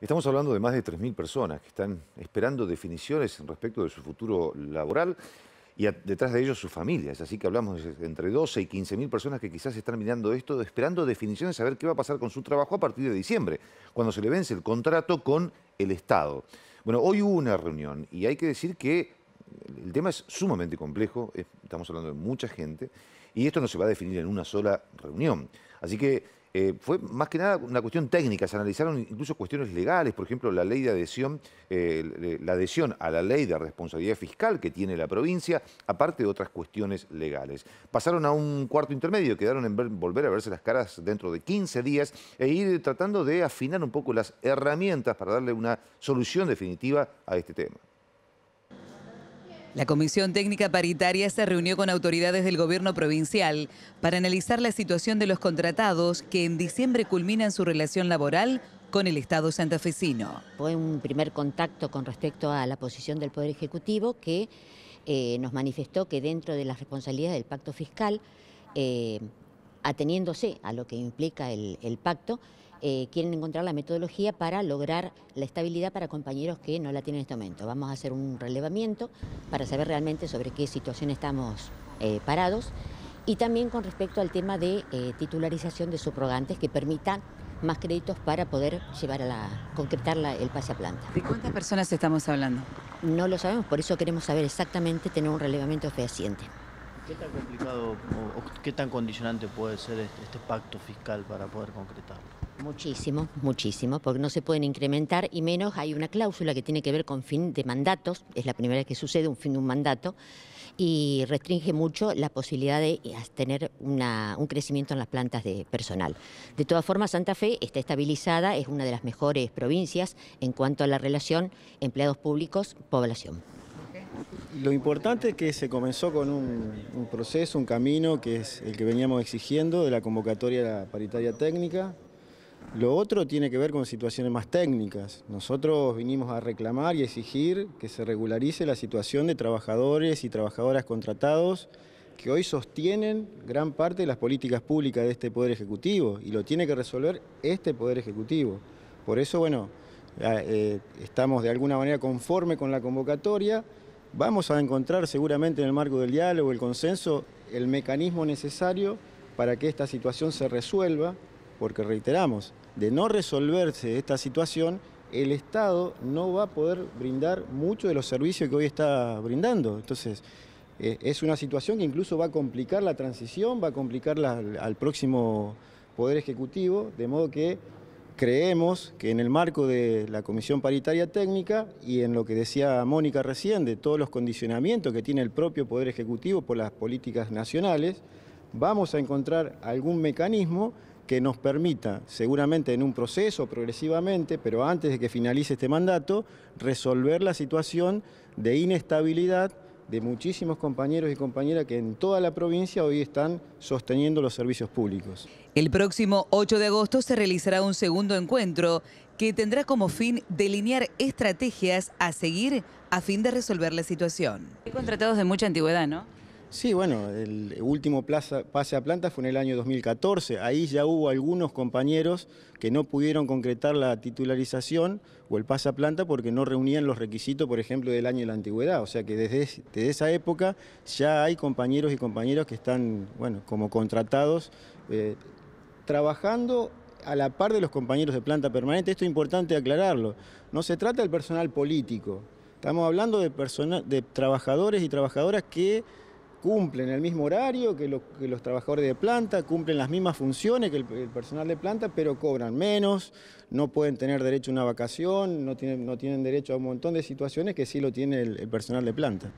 Estamos hablando de más de 3.000 personas que están esperando definiciones respecto de su futuro laboral y detrás de ellos sus familias. Así que hablamos de entre 12 y 15.000 personas que quizás están mirando esto, esperando definiciones a ver qué va a pasar con su trabajo a partir de diciembre, cuando se le vence el contrato con el Estado. Bueno, hoy hubo una reunión y hay que decir que el tema es sumamente complejo, estamos hablando de mucha gente y esto no se va a definir en una sola reunión. Así que eh, fue más que nada una cuestión técnica, se analizaron incluso cuestiones legales, por ejemplo, la ley de adhesión, eh, la adhesión a la ley de responsabilidad fiscal que tiene la provincia, aparte de otras cuestiones legales. Pasaron a un cuarto intermedio, quedaron en volver a verse las caras dentro de 15 días e ir tratando de afinar un poco las herramientas para darle una solución definitiva a este tema. La Comisión Técnica Paritaria se reunió con autoridades del gobierno provincial para analizar la situación de los contratados que en diciembre culminan su relación laboral con el Estado santafesino. Fue un primer contacto con respecto a la posición del Poder Ejecutivo que eh, nos manifestó que dentro de las responsabilidades del pacto fiscal, eh, ateniéndose a lo que implica el pacto, eh, quieren encontrar la metodología para lograr la estabilidad para compañeros que no la tienen en este momento. Vamos a hacer un relevamiento para saber realmente sobre qué situación estamos eh, parados y también con respecto al tema de eh, titularización de subrogantes que permitan más créditos para poder llevar a la, concretar el pase a planta. ¿De cuántas personas estamos hablando? No lo sabemos, por eso queremos saber exactamente, tener un relevamiento fehaciente. ¿Qué tan complicado o qué tan condicionante puede ser este, este pacto fiscal para poder concretarlo? Muchísimo, muchísimo, porque no se pueden incrementar y menos hay una cláusula que tiene que ver con fin de mandatos, es la primera vez que sucede un fin de un mandato y restringe mucho la posibilidad de eh, tener un crecimiento en las plantas de personal. De todas formas, Santa Fe está estabilizada, es una de las mejores provincias en cuanto a la relación empleados públicos-población. Lo importante es que se comenzó con un, proceso, un camino que es el que veníamos exigiendo de la convocatoria paritaria técnica, lo otro tiene que ver con situaciones más técnicas. Nosotros vinimos a reclamar y exigir que se regularice la situación de trabajadores y trabajadoras contratados que hoy sostienen gran parte de las políticas públicas de este Poder Ejecutivo y lo tiene que resolver este Poder Ejecutivo. Por eso, bueno, eh, eh, estamos de alguna manera conforme con la convocatoria. Vamos a encontrar seguramente en el marco del diálogo, el consenso, el mecanismo necesario para que esta situación se resuelva porque reiteramos, de no resolverse esta situación, el Estado no va a poder brindar mucho de los servicios que hoy está brindando. Entonces, eh, es una situación que incluso va a complicar la transición, va a complicar al próximo Poder Ejecutivo, de modo que creemos que en el marco de la Comisión Paritaria Técnica y en lo que decía Mónica recién, de todos los condicionamientos que tiene el propio Poder Ejecutivo por las políticas nacionales, vamos a encontrar algún mecanismo que nos permita, seguramente en un proceso progresivamente, pero antes de que finalice este mandato, resolver la situación de inestabilidad de muchísimos compañeros y compañeras que en toda la provincia hoy están sosteniendo los servicios públicos. El próximo 8 de agosto se realizará un segundo encuentro que tendrá como fin delinear estrategias a seguir a fin de resolver la situación. Hay contratados de mucha antigüedad, ¿no? Sí, bueno, el último pase a planta fue en el año 2014. Ahí ya hubo algunos compañeros que no pudieron concretar la titularización o el pase a planta porque no reunían los requisitos, por ejemplo, del año de la antigüedad. O sea que desde, esa época ya hay compañeros y compañeras que están, bueno, como contratados, eh, trabajando a la par de los compañeros de planta permanente. Esto es importante aclararlo. No se trata del personal político. Estamos hablando de, de trabajadores y trabajadoras que cumplen el mismo horario que, los trabajadores de planta, cumplen las mismas funciones que el, personal de planta, pero cobran menos, no pueden tener derecho a una vacación, no tienen, derecho a un montón de situaciones que sí lo tiene el personal de planta.